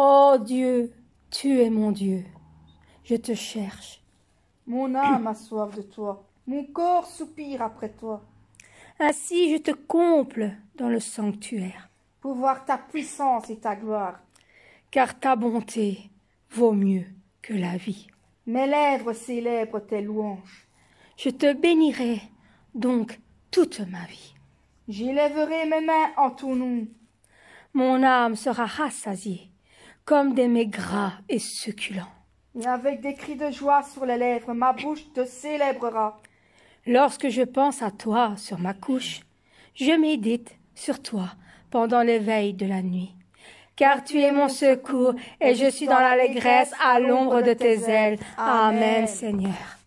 oh Dieu, tu es mon Dieu. Je te cherche. Mon âme a soif de toi. Mon corps soupire après toi. Ainsi je te comble dans le sanctuaire. Pour voir ta puissance et ta gloire. Car ta bonté vaut mieux que la vie. Mes lèvres célèbrent tes louanges. Je te bénirai donc toute ma vie. J'élèverai mes mains en ton nom. Mon âme sera rassasiée comme des mets et succulents. Avec des cris de joie sur les lèvres, ma bouche te célébrera. Lorsque je pense à toi sur ma couche, je médite sur toi pendant l'éveil de la nuit. Car tu es mon secours et je suis dans l'allégresse à l'ombre de tes ailes. Amen Seigneur.